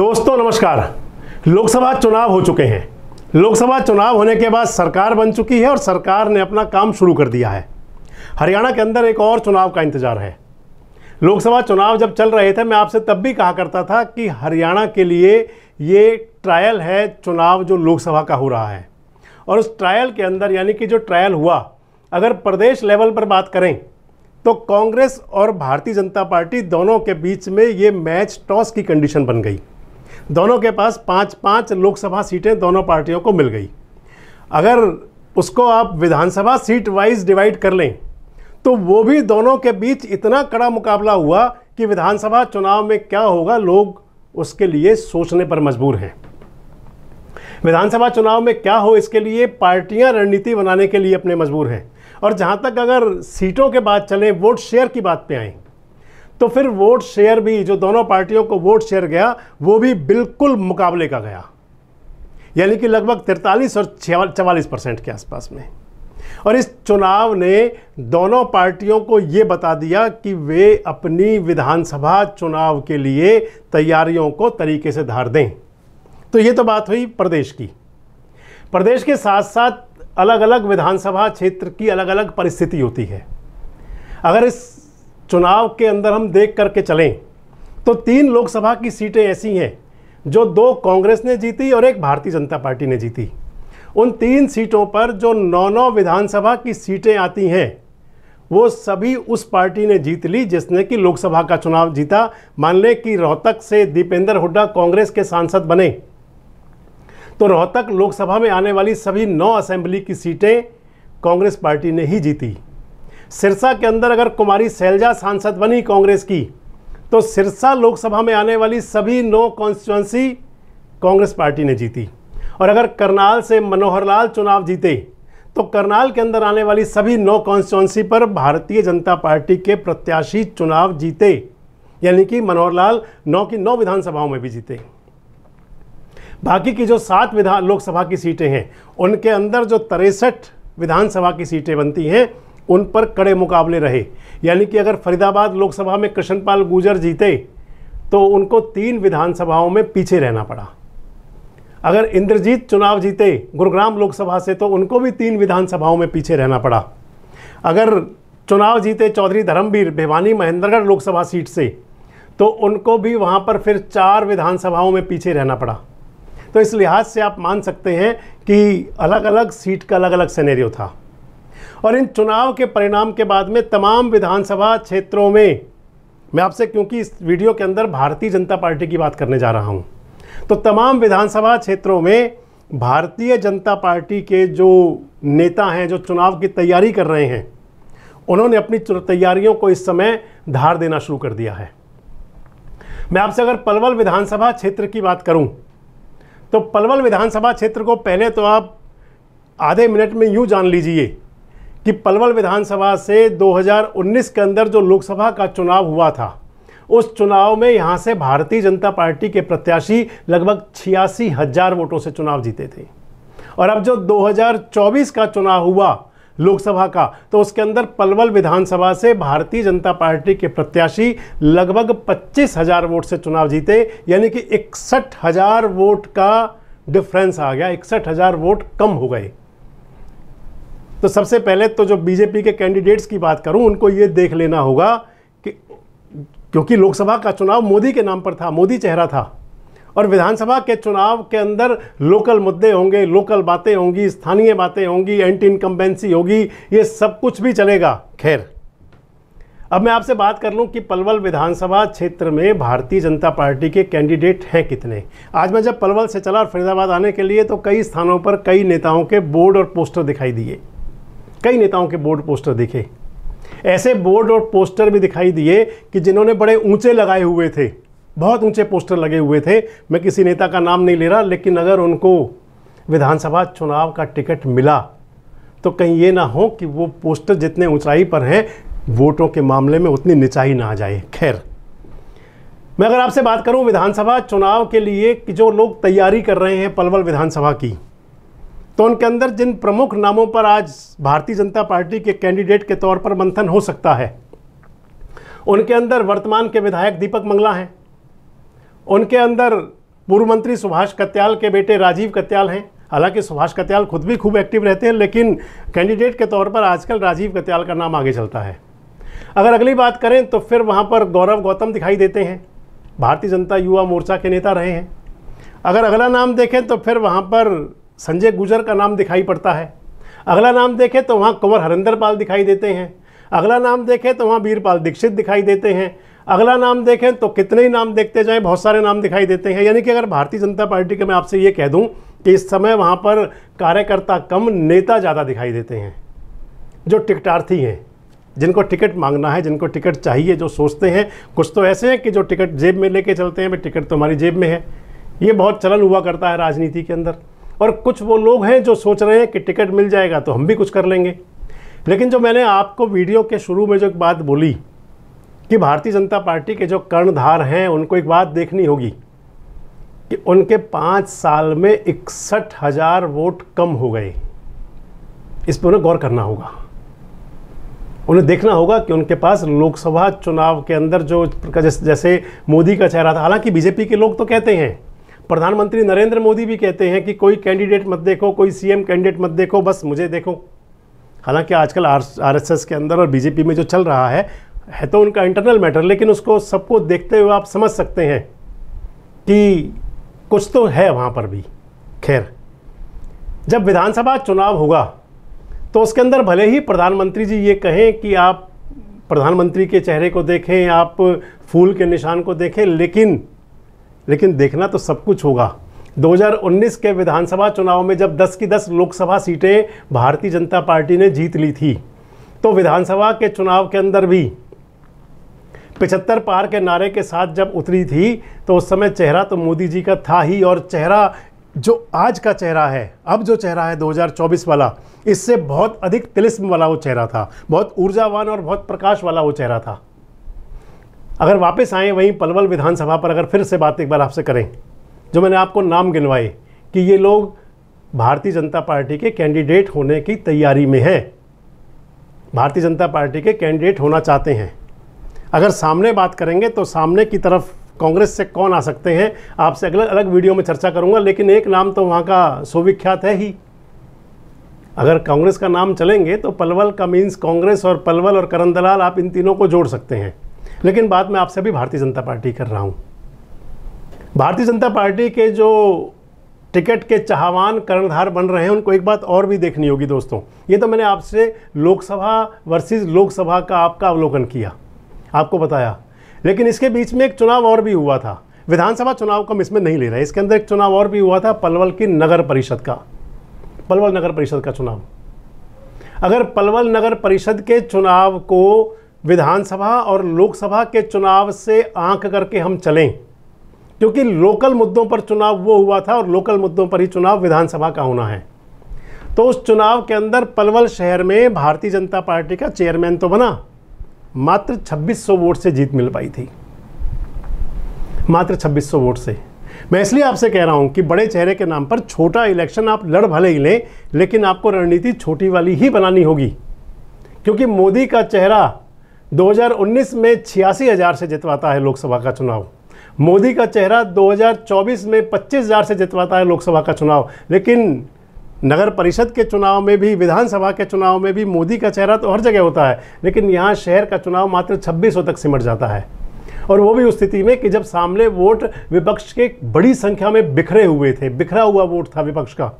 दोस्तों नमस्कार लोकसभा चुनाव हो चुके हैं लोकसभा चुनाव होने के बाद सरकार बन चुकी है और सरकार ने अपना काम शुरू कर दिया है हरियाणा के अंदर एक और चुनाव का इंतजार है लोकसभा चुनाव जब चल रहे थे मैं आपसे तब भी कहा करता था कि हरियाणा के लिए ये ट्रायल है चुनाव जो लोकसभा का हो रहा है और उस ट्रायल के अंदर यानी कि जो ट्रायल हुआ अगर प्रदेश लेवल पर बात करें तो कांग्रेस और भारतीय जनता पार्टी दोनों के बीच में ये मैच टॉस की कंडीशन बन गई दोनों के पास पाँच पाँच लोकसभा सीटें दोनों पार्टियों को मिल गई अगर उसको आप विधानसभा सीट वाइज डिवाइड कर लें तो वो भी दोनों के बीच इतना कड़ा मुकाबला हुआ कि विधानसभा चुनाव में क्या होगा लोग उसके लिए सोचने पर मजबूर हैं विधानसभा चुनाव में क्या हो इसके लिए पार्टियां रणनीति बनाने के लिए अपने मजबूर हैं और जहां तक अगर सीटों के बात चलें वोट शेयर की बात पे आएँ तो फिर वोट शेयर भी जो दोनों पार्टियों को वोट शेयर गया वो भी बिल्कुल मुकाबले का गया यानी कि लगभग तिरतालीस और चवालीस परसेंट के आसपास में और इस चुनाव ने दोनों पार्टियों को ये बता दिया कि वे अपनी विधानसभा चुनाव के लिए तैयारियों को तरीके से धार दें तो ये तो बात हुई प्रदेश की प्रदेश के साथ साथ अलग अलग विधानसभा क्षेत्र की अलग अलग परिस्थिति होती है अगर इस चुनाव के अंदर हम देख करके चलें तो तीन लोकसभा की सीटें ऐसी हैं जो दो कांग्रेस ने जीती और एक भारतीय जनता पार्टी ने जीती उन तीन सीटों पर जो नौ नौ विधानसभा की सीटें आती हैं वो सभी उस पार्टी ने जीत ली जिसने कि लोकसभा का चुनाव जीता मान लें कि रोहतक से दीपेंद्र हुड्डा कांग्रेस के सांसद बने तो रोहतक लोकसभा में आने वाली सभी नौ असेंबली की सीटें कांग्रेस पार्टी ने ही जीती सिरसा के अंदर अगर कुमारी सैलजा सांसद बनी कांग्रेस की तो सिरसा लोकसभा में आने वाली सभी नौ कॉन्स्टिट्युएंसी कांग्रेस पार्टी ने जीती और अगर करनाल से मनोहर लाल चुनाव जीते तो करनाल के अंदर आने वाली सभी नौ कॉन्स्टिट्युएंसी पर भारतीय जनता पार्टी के प्रत्याशी चुनाव जीते यानी कि मनोहर लाल नौ की नौ विधानसभाओं में भी जीते बाकी की जो सात विधान लोकसभा की सीटें हैं उनके अंदर जो तिरसठ विधानसभा की सीटें बनती हैं उन पर कड़े मुकाबले रहे यानी कि अगर फरीदाबाद लोकसभा में कृष्णपाल गुर्जर जीते तो उनको तीन विधानसभाओं में पीछे रहना पड़ा अगर इंद्रजीत चुनाव जीते गुरुग्राम लोकसभा से तो उनको भी तीन विधानसभाओं में पीछे रहना पड़ा अगर चुनाव जीते चौधरी धर्मवीर भिवानी महेंद्रगढ़ लोकसभा सीट से तो उनको भी वहाँ पर फिर चार विधानसभाओं में पीछे रहना पड़ा तो इस लिहाज से आप मान सकते हैं कि अलग अलग सीट का अलग अलग सिनेरियो था और इन चुनाव के परिणाम के बाद में तमाम विधानसभा क्षेत्रों में मैं आपसे क्योंकि इस वीडियो के अंदर भारतीय जनता पार्टी की बात करने जा रहा हूँ तो तमाम विधानसभा क्षेत्रों में भारतीय जनता पार्टी के जो नेता हैं जो चुनाव की तैयारी कर रहे हैं उन्होंने अपनी तैयारियों को इस समय धार देना शुरू कर दिया है मैं आपसे अगर पलवल विधानसभा क्षेत्र की बात करूं तो पलवल विधानसभा क्षेत्र को पहले तो आप आधे मिनट में यूं जान लीजिए कि पलवल विधानसभा से 2019 के अंदर जो लोकसभा का चुनाव हुआ था उस चुनाव में यहाँ से भारतीय जनता पार्टी के प्रत्याशी लगभग छियासी हजार वोटों से चुनाव जीते थे और अब जो 2024 का चुनाव हुआ लोकसभा का तो उसके अंदर पलवल विधानसभा से भारतीय जनता पार्टी के प्रत्याशी लगभग पच्चीस हजार वोट से चुनाव जीते यानी कि इकसठ हजार वोट का डिफरेंस आ गया इकसठ हजार वोट कम हो गए तो सबसे पहले तो जो बीजेपी के कैंडिडेट्स की बात करूं उनको ये देख लेना होगा कि क्योंकि लोकसभा का चुनाव मोदी के नाम पर था मोदी चेहरा था और विधानसभा के चुनाव के अंदर लोकल मुद्दे होंगे लोकल बातें होंगी स्थानीय बातें होंगी एंटी इनकम्बेंसी होगी ये सब कुछ भी चलेगा खैर अब मैं आपसे बात कर लूं कि पलवल विधानसभा क्षेत्र में भारतीय जनता पार्टी के कैंडिडेट हैं कितने आज मैं जब पलवल से चला और फरीदाबाद आने के लिए तो कई स्थानों पर कई नेताओं के बोर्ड और पोस्टर दिखाई दिए कई नेताओं के बोर्ड पोस्टर दिखे ऐसे बोर्ड और पोस्टर भी दिखाई दिए कि जिन्होंने बड़े ऊंचे लगाए हुए थे बहुत ऊंचे पोस्टर लगे हुए थे मैं किसी नेता का नाम नहीं ले रहा लेकिन अगर उनको विधानसभा चुनाव का टिकट मिला तो कहीं ये ना हो कि वो पोस्टर जितने ऊंचाई पर हैं वोटों के मामले में उतनी निचाई ना आ जाए खैर मैं अगर आपसे बात करूं विधानसभा चुनाव के लिए कि जो लोग तैयारी कर रहे हैं पलवल विधानसभा की तो उनके अंदर जिन प्रमुख नामों पर आज भारतीय जनता पार्टी के कैंडिडेट के तौर पर मंथन हो सकता है उनके अंदर वर्तमान के विधायक दीपक मंगला हैं उनके अंदर पूर्व मंत्री सुभाष कत्याल के बेटे राजीव कत्याल हैं हालांकि सुभाष कत्याल खुद भी खूब एक्टिव रहते हैं लेकिन कैंडिडेट के तौर पर आजकल राजीव कत्याल का नाम आगे चलता है अगर अगली बात करें तो फिर वहाँ पर गौरव गौतम दिखाई देते हैं भारतीय जनता युवा मोर्चा के नेता रहे हैं अगर अगला नाम देखें तो फिर वहाँ पर संजय गुजर का नाम दिखाई पड़ता है अगला नाम देखें तो वहाँ कंवर हरिंदर पाल दिखाई देते हैं अगला नाम देखें तो वहाँ वीरपाल दीक्षित दिखाई देते हैं अगला नाम देखें तो कितने ही नाम देखते जाएं बहुत सारे नाम दिखाई देते हैं यानी कि अगर भारतीय जनता पार्टी का मैं आपसे ये कह दूं कि इस समय वहाँ पर कार्यकर्ता कम नेता ज़्यादा दिखाई देते हैं जो टिकटार्थी हैं जिनको टिकट मांगना है जिनको टिकट चाहिए जो सोचते हैं कुछ तो ऐसे हैं कि जो टिकट जेब में लेके चलते हैं भाई टिकट तो हमारी जेब में है ये बहुत चलन हुआ करता है राजनीति के अंदर और कुछ वो लोग हैं जो सोच रहे हैं कि टिकट मिल जाएगा तो हम भी कुछ कर लेंगे लेकिन जो मैंने आपको वीडियो के शुरू में जो एक बात बोली कि भारतीय जनता पार्टी के जो कर्णधार हैं उनको एक बात देखनी होगी कि उनके पाँच साल में इकसठ हज़ार वोट कम हो गए इस पर उन्हें गौर करना होगा उन्हें देखना होगा कि उनके पास लोकसभा चुनाव के अंदर जो जैसे मोदी का चेहरा था हालांकि बीजेपी के लोग तो कहते हैं प्रधानमंत्री नरेंद्र मोदी भी कहते हैं कि कोई कैंडिडेट मत देखो कोई सीएम कैंडिडेट मत देखो बस मुझे देखो हालांकि आजकल आरएसएस के अंदर और बीजेपी में जो चल रहा है है तो उनका इंटरनल मैटर लेकिन उसको सबको देखते हुए आप समझ सकते हैं कि कुछ तो है वहाँ पर भी खैर जब विधानसभा चुनाव होगा तो उसके अंदर भले ही प्रधानमंत्री जी ये कहें कि आप प्रधानमंत्री के चेहरे को देखें आप फूल के निशान को देखें लेकिन लेकिन देखना तो सब कुछ होगा 2019 के विधानसभा चुनाव में जब 10 की 10 लोकसभा सीटें भारतीय जनता पार्टी ने जीत ली थी तो विधानसभा के चुनाव के अंदर भी पिछहत्तर पार के नारे के साथ जब उतरी थी तो उस समय चेहरा तो मोदी जी का था ही और चेहरा जो आज का चेहरा है अब जो चेहरा है 2024 वाला इससे बहुत अधिक तिलिस्म वाला वो चेहरा था बहुत ऊर्जावान और बहुत प्रकाश वाला वो चेहरा था अगर वापस आएँ वहीं पलवल विधानसभा पर अगर फिर से बात एक बार आपसे करें जो मैंने आपको नाम गिनवाए कि ये लोग भारतीय जनता पार्टी के कैंडिडेट होने की तैयारी में हैं भारतीय जनता पार्टी के कैंडिडेट होना चाहते हैं अगर सामने बात करेंगे तो सामने की तरफ कांग्रेस से कौन आ सकते हैं आपसे अगले अलग वीडियो में चर्चा करूंगा लेकिन एक नाम तो वहाँ का सुविख्यात है ही अगर कांग्रेस का नाम चलेंगे तो पलवल का मीन्स कांग्रेस और पलवल और करण दलाल आप इन तीनों को जोड़ सकते हैं लेकिन बात मैं आपसे भी भारतीय जनता पार्टी कर रहा हूँ भारतीय जनता पार्टी के जो टिकट के चाहवान कर्णधार बन रहे हैं उनको एक बात और भी देखनी होगी दोस्तों ये तो मैंने आपसे लोकसभा वर्सेस लोकसभा का आपका अवलोकन किया आपको बताया लेकिन इसके बीच में एक चुनाव और भी हुआ था विधानसभा चुनाव को हम इसमें नहीं ले रहे इसके अंदर एक चुनाव और भी हुआ था पलवल की नगर परिषद का पलवल नगर परिषद का चुनाव अगर पलवल नगर परिषद के चुनाव को विधानसभा और लोकसभा के चुनाव से आंख करके हम चलें क्योंकि लोकल मुद्दों पर चुनाव वो हुआ था और लोकल मुद्दों पर ही चुनाव विधानसभा का होना है तो उस चुनाव के अंदर पलवल शहर में भारतीय जनता पार्टी का चेयरमैन तो बना मात्र 2600 वोट से जीत मिल पाई थी मात्र 2600 वोट से मैं इसलिए आपसे कह रहा हूं कि बड़े चेहरे के नाम पर छोटा इलेक्शन आप लड़ भले ही लें लेकिन आपको रणनीति छोटी वाली ही बनानी होगी क्योंकि मोदी का चेहरा 2019 में छियासी हज़ार से जितवाता है लोकसभा का चुनाव मोदी का चेहरा 2024 में पच्चीस हज़ार से जितवाता है लोकसभा का चुनाव लेकिन नगर परिषद के चुनाव में भी विधानसभा के चुनाव में भी मोदी का चेहरा तो हर जगह होता है लेकिन यहाँ शहर का चुनाव मात्र छब्बीस तक सिमट जाता है और वो भी उस स्थिति में कि जब सामने वोट विपक्ष के बड़ी संख्या में बिखरे हुए थे बिखरा हुआ वोट था विपक्ष का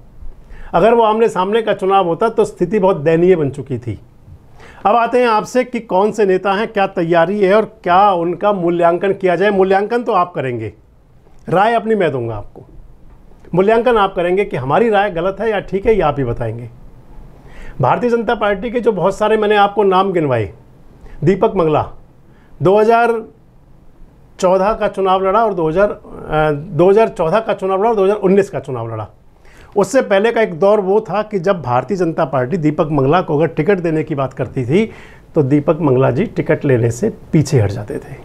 अगर वो आमने सामने का चुनाव होता तो स्थिति बहुत दयनीय बन चुकी थी अब आते हैं आपसे कि कौन से नेता हैं क्या तैयारी है और क्या उनका मूल्यांकन किया जाए मूल्यांकन तो आप करेंगे राय अपनी मैं दूंगा आपको मूल्यांकन आप करेंगे कि हमारी राय गलत है या ठीक है या आप ही बताएंगे भारतीय जनता पार्टी के जो बहुत सारे मैंने आपको नाम गिनवाए दीपक मंगला 2014 का चुनाव लड़ा और 2000 2014 का चुनाव लड़ा और 2019 का चुनाव लड़ा उससे पहले का एक दौर वो था कि जब भारतीय जनता पार्टी दीपक मंगला को अगर टिकट देने की बात करती थी तो दीपक मंगला जी टिकट लेने से पीछे हट जाते थे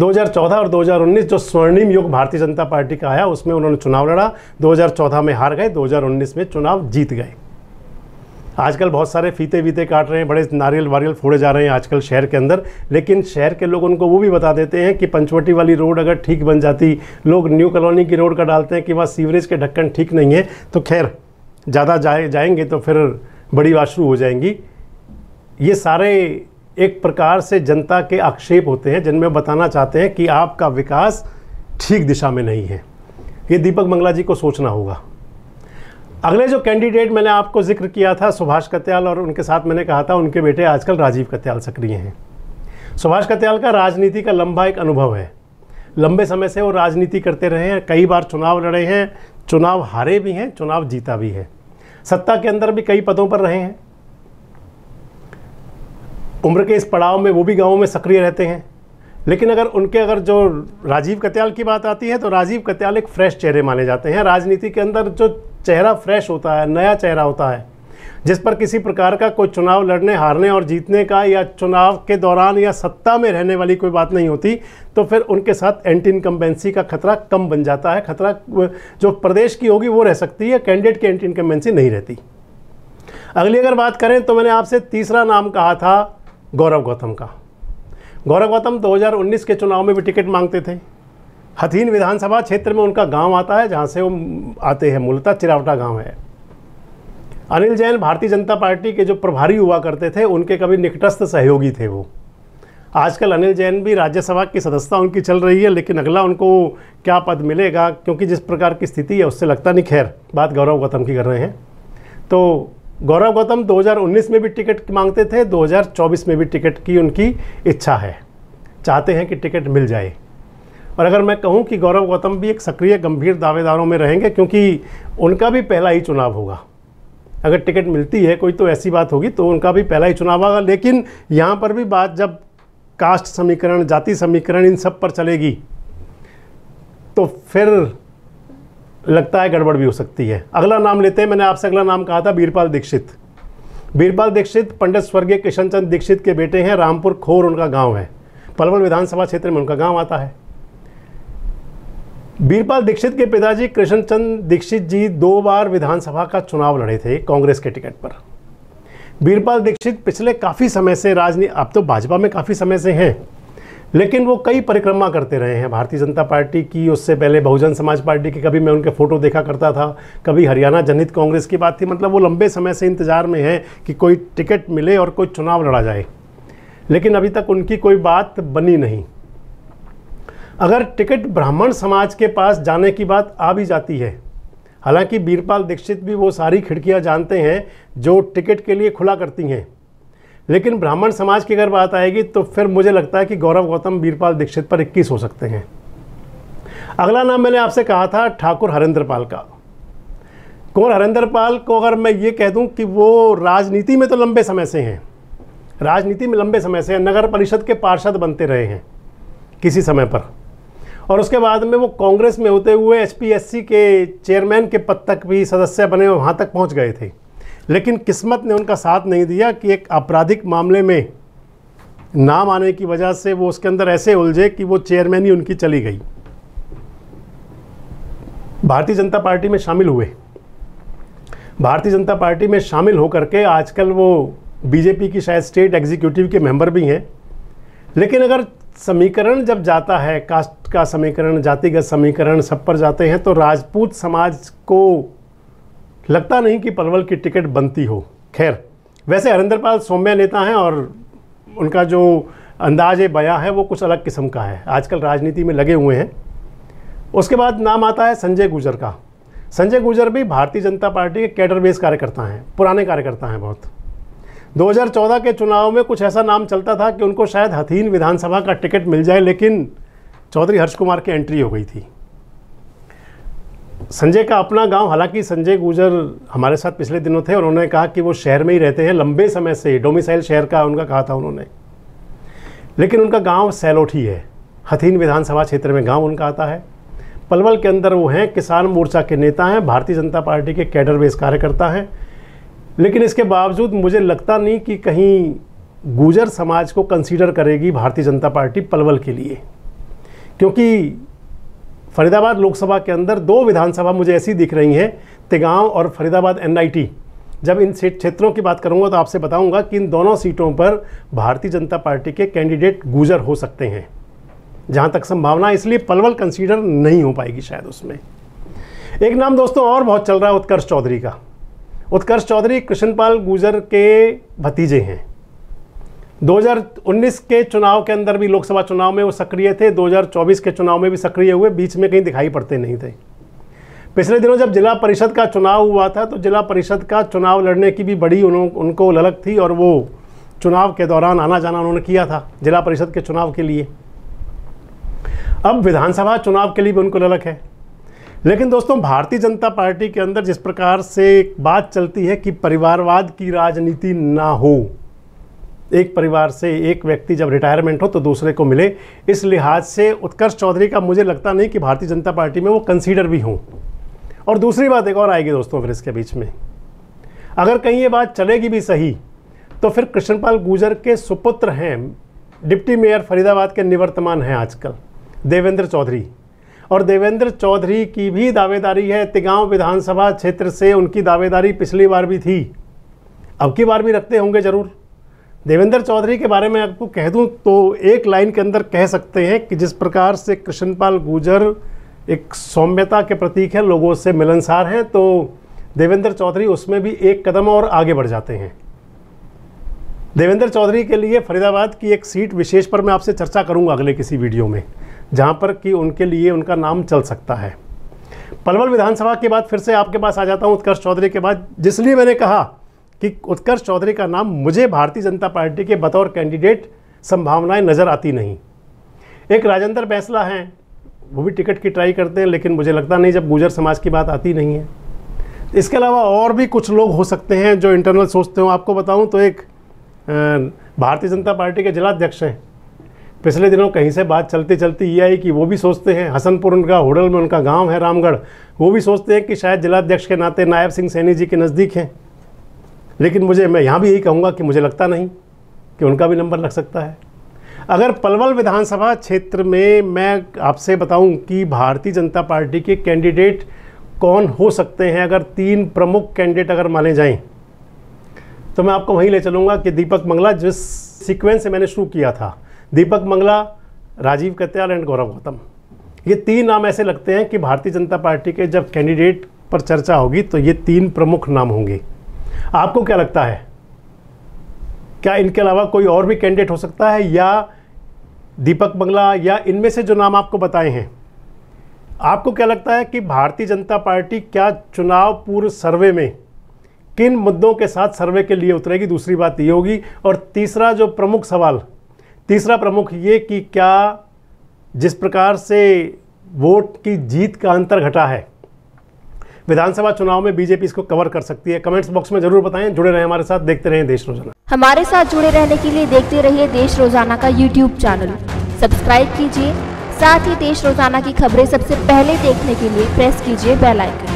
2014 और 2019 जो स्वर्णिम युग भारतीय जनता पार्टी का आया उसमें उन्होंने चुनाव लड़ा 2014 में हार गए 2019 में चुनाव जीत गए आजकल बहुत सारे फीते वीते काट रहे हैं बड़े नारियल वारियल फोड़े जा रहे हैं आजकल शहर के अंदर लेकिन शहर के लोग उनको वो भी बता देते हैं कि पंचवटी वाली रोड अगर ठीक बन जाती लोग न्यू कॉलोनी की रोड का डालते हैं कि वहाँ सीवरेज के ढक्कन ठीक नहीं है तो खैर ज़्यादा जाए जाएंगे तो फिर बड़ी बात शुरू हो जाएंगी ये सारे एक प्रकार से जनता के आक्षेप होते हैं जिनमें बताना चाहते हैं कि आपका विकास ठीक दिशा में नहीं है ये दीपक मंगला जी को सोचना होगा अगले जो कैंडिडेट मैंने आपको जिक्र किया था सुभाष कत्याल और उनके साथ मैंने कहा था उनके बेटे आजकल राजीव कत्याल सक्रिय हैं सुभाष कत्याल का राजनीति का लंबा एक अनुभव है लंबे समय से वो राजनीति करते रहे हैं कई बार चुनाव लड़े हैं चुनाव हारे भी हैं चुनाव जीता भी है सत्ता के अंदर भी कई पदों पर रहे हैं उम्र के इस पड़ाव में वो भी गाँव में सक्रिय रहते हैं लेकिन अगर उनके अगर जो राजीव कत्याल की बात आती है तो राजीव कत्याल एक फ्रेश चेहरे माने जाते हैं राजनीति के अंदर जो चेहरा फ्रेश होता है नया चेहरा होता है जिस पर किसी प्रकार का कोई चुनाव लड़ने हारने और जीतने का या चुनाव के दौरान या सत्ता में रहने वाली कोई बात नहीं होती तो फिर उनके साथ एंटी इनकम्बेंसी का खतरा कम बन जाता है खतरा जो प्रदेश की होगी वो रह सकती है कैंडिडेट की एंटी इनकम्बेंसी नहीं रहती अगली अगर बात करें तो मैंने आपसे तीसरा नाम कहा था गौरव गौतम का गौरव गौतम 2019 के चुनाव में भी टिकट मांगते थे हथीन विधानसभा क्षेत्र में उनका गांव आता है जहां से वो आते हैं मूलतः चिरावटा गांव है अनिल जैन भारतीय जनता पार्टी के जो प्रभारी हुआ करते थे उनके कभी निकटस्थ सहयोगी थे वो आजकल अनिल जैन भी राज्यसभा की सदस्यता उनकी चल रही है लेकिन अगला उनको क्या पद मिलेगा क्योंकि जिस प्रकार की स्थिति है उससे लगता नहीं खैर बात गौरव गौतम की कर रहे हैं तो गौरव गौतम 2019 में भी टिकट मांगते थे 2024 में भी टिकट की उनकी इच्छा है चाहते हैं कि टिकट मिल जाए और अगर मैं कहूँ कि गौरव गौतम भी एक सक्रिय गंभीर दावेदारों में रहेंगे क्योंकि उनका भी पहला ही चुनाव होगा अगर टिकट मिलती है कोई तो ऐसी बात होगी तो उनका भी पहला ही चुनाव होगा लेकिन यहाँ पर भी बात जब कास्ट समीकरण जाति समीकरण इन सब पर चलेगी तो फिर लगता है गड़बड़ भी हो सकती है अगला नाम लेते हैं मैंने आपसे अगला नाम कहा था बीरपाल दीक्षित बीरपाल दीक्षित पंडित स्वर्गीय किशन चंद दीक्षित के बेटे हैं रामपुर खोर उनका गांव है पलवल विधानसभा क्षेत्र में उनका गांव आता है बीरपाल दीक्षित के पिताजी कृष्णचंद दीक्षित जी दो बार विधानसभा का चुनाव लड़े थे कांग्रेस के टिकट पर बीरपाल दीक्षित पिछले काफ़ी समय से राजनीति अब तो भाजपा में काफ़ी समय से हैं लेकिन वो कई परिक्रमा करते रहे हैं भारतीय जनता पार्टी की उससे पहले बहुजन समाज पार्टी की कभी मैं उनके फ़ोटो देखा करता था कभी हरियाणा जनित कांग्रेस की बात थी मतलब वो लंबे समय से इंतज़ार में है कि कोई टिकट मिले और कोई चुनाव लड़ा जाए लेकिन अभी तक उनकी कोई बात बनी नहीं अगर टिकट ब्राह्मण समाज के पास जाने की बात आ भी जाती है हालांकि बीरपाल दीक्षित भी वो सारी खिड़कियां जानते हैं जो टिकट के लिए खुला करती हैं लेकिन ब्राह्मण समाज की अगर बात आएगी तो फिर मुझे लगता है कि गौरव गौतम बीरपाल दीक्षित पर 21 हो सकते हैं अगला नाम मैंने आपसे कहा था ठाकुर हरेंद्र पाल का कौर हरेंद्र पाल को अगर मैं ये कह दूँ कि वो राजनीति में तो लंबे समय से हैं राजनीति में लंबे समय से नगर परिषद के पार्षद बनते रहे हैं किसी समय पर और उसके बाद में वो कांग्रेस में होते हुए एचपीएससी के चेयरमैन के पद तक भी सदस्य बने वहाँ तक पहुँच गए थे लेकिन किस्मत ने उनका साथ नहीं दिया कि एक आपराधिक मामले में नाम आने की वजह से वो उसके अंदर ऐसे उलझे कि वो चेयरमैन ही उनकी चली गई भारतीय जनता पार्टी में शामिल हुए भारतीय जनता पार्टी में शामिल होकर के आजकल वो बीजेपी की शायद स्टेट एग्जीक्यूटिव के मेंबर भी हैं लेकिन अगर समीकरण जब जाता है कास्ट का समीकरण जातिगत समीकरण सब पर जाते हैं तो राजपूत समाज को लगता नहीं कि पलवल की टिकट बनती हो खैर वैसे हरिंद्रपाल सौम्य नेता हैं और उनका जो अंदाज बया है वो कुछ अलग किस्म का है आजकल राजनीति में लगे हुए हैं उसके बाद नाम आता है संजय गुजर का संजय गुजर भी भारतीय जनता पार्टी के कैडर बेस कार्यकर्ता हैं पुराने कार्यकर्ता हैं बहुत 2014 के चुनाव में कुछ ऐसा नाम चलता था कि उनको शायद हथीन विधानसभा का टिकट मिल जाए लेकिन चौधरी हर्ष कुमार की एंट्री हो गई थी संजय का अपना गांव हालांकि संजय गुजर हमारे साथ पिछले दिनों थे और उन्होंने कहा कि वो शहर में ही रहते हैं लंबे समय से डोमिसाइल शहर का उनका कहा था उन्होंने लेकिन उनका गांव सैलोठी है हथीन विधानसभा क्षेत्र में गांव उनका आता है पलवल के अंदर वो हैं किसान मोर्चा के नेता हैं भारतीय जनता पार्टी के कैडर बेस कार्यकर्ता हैं लेकिन इसके बावजूद मुझे लगता नहीं कि कहीं गुजर समाज को कंसीडर करेगी भारतीय जनता पार्टी पलवल के लिए क्योंकि फरीदाबाद लोकसभा के अंदर दो विधानसभा मुझे ऐसी दिख रही हैं तिगांव और फरीदाबाद एनआईटी जब इन क्षेत्रों की बात करूंगा तो आपसे बताऊंगा कि इन दोनों सीटों पर भारतीय जनता पार्टी के कैंडिडेट गुजर हो सकते हैं जहां तक संभावना इसलिए पलवल कंसीडर नहीं हो पाएगी शायद उसमें एक नाम दोस्तों और बहुत चल रहा है उत्कर्ष चौधरी का उत्कर्ष चौधरी कृष्णपाल गुजर के भतीजे हैं 2019 के चुनाव के अंदर भी लोकसभा चुनाव में वो सक्रिय थे 2024 के चुनाव में भी सक्रिय हुए बीच में कहीं दिखाई पड़ते नहीं थे पिछले दिनों जब जिला परिषद का चुनाव हुआ था तो जिला परिषद का चुनाव लड़ने की भी बड़ी उनको ललक थी और वो चुनाव के दौरान आना जाना उन्होंने किया था जिला परिषद के चुनाव के लिए अब विधानसभा चुनाव के लिए भी उनको ललक है लेकिन दोस्तों भारतीय जनता पार्टी के अंदर जिस प्रकार से बात चलती है कि परिवारवाद की राजनीति ना हो एक परिवार से एक व्यक्ति जब रिटायरमेंट हो तो दूसरे को मिले इस लिहाज से उत्कर्ष चौधरी का मुझे लगता नहीं कि भारतीय जनता पार्टी में वो कंसीडर भी हों और दूसरी बात एक और आएगी दोस्तों फिर इसके बीच में अगर कहीं ये बात चलेगी भी सही तो फिर कृष्णपाल गुर्जर के सुपुत्र हैं डिप्टी मेयर फरीदाबाद के निवर्तमान हैं आजकल देवेंद्र चौधरी और देवेंद्र चौधरी की भी दावेदारी है तिगांव विधानसभा क्षेत्र से उनकी दावेदारी पिछली बार भी थी अब की बार भी रखते होंगे ज़रूर देवेंद्र चौधरी के बारे में आपको कह दूं तो एक लाइन के अंदर कह सकते हैं कि जिस प्रकार से कृष्णपाल गुर्जर एक सौम्यता के प्रतीक है लोगों से मिलनसार हैं तो देवेंद्र चौधरी उसमें भी एक कदम और आगे बढ़ जाते हैं देवेंद्र चौधरी के लिए फरीदाबाद की एक सीट विशेष पर मैं आपसे चर्चा करूंगा अगले किसी वीडियो में जहाँ पर कि उनके लिए उनका नाम चल सकता है पलवल विधानसभा के बाद फिर से आपके पास आ जाता हूँ उत्कर्ष चौधरी के बाद जिसलिए मैंने कहा कि उत्कर्ष चौधरी का नाम मुझे भारतीय जनता पार्टी के बतौर कैंडिडेट संभावनाएं नज़र आती नहीं एक राजेंद्र बैसला हैं वो भी टिकट की ट्राई करते हैं लेकिन मुझे लगता नहीं जब गुजर समाज की बात आती नहीं है इसके अलावा और भी कुछ लोग हो सकते हैं जो इंटरनल सोचते हो आपको बताऊँ तो एक भारतीय जनता पार्टी के जिलाध्यक्ष हैं पिछले दिनों कहीं से बात चलती चलती ये आई कि वो भी सोचते हैं हसनपुर उनका होटल में उनका गांव है रामगढ़ वो भी सोचते हैं कि शायद जिलाध्यक्ष के नाते नायब सिंह सैनी जी के नज़दीक हैं लेकिन मुझे मैं यहाँ भी यही कहूँगा कि मुझे लगता नहीं कि उनका भी नंबर लग सकता है अगर पलवल विधानसभा क्षेत्र में मैं आपसे बताऊँ कि भारतीय जनता पार्टी के कैंडिडेट कौन हो सकते हैं अगर तीन प्रमुख कैंडिडेट अगर माने जाएं तो मैं आपको वहीं ले चलूँगा कि दीपक मंगला जिस सीक्वेंस से मैंने शुरू किया था दीपक मंगला राजीव कत्याल एंड गौरव गौतम ये तीन नाम ऐसे लगते हैं कि भारतीय जनता पार्टी के जब कैंडिडेट पर चर्चा होगी तो ये तीन प्रमुख नाम होंगे आपको क्या लगता है क्या इनके अलावा कोई और भी कैंडिडेट हो सकता है या दीपक बंगला या इनमें से जो नाम आपको बताए हैं आपको क्या लगता है कि भारतीय जनता पार्टी क्या चुनाव पूर्व सर्वे में किन मुद्दों के साथ सर्वे के लिए उतरेगी दूसरी बात ये होगी और तीसरा जो प्रमुख सवाल तीसरा प्रमुख ये कि क्या जिस प्रकार से वोट की जीत का अंतर घटा है विधानसभा चुनाव में बीजेपी इसको कवर कर सकती है कमेंट्स बॉक्स में जरूर बताएं जुड़े रहें हमारे साथ देखते रहें देश रोजाना हमारे साथ जुड़े रहने के लिए देखते रहिए देश रोजाना का यूट्यूब चैनल सब्सक्राइब कीजिए साथ ही देश रोजाना की खबरें सबसे पहले देखने के लिए प्रेस कीजिए बेलाइकन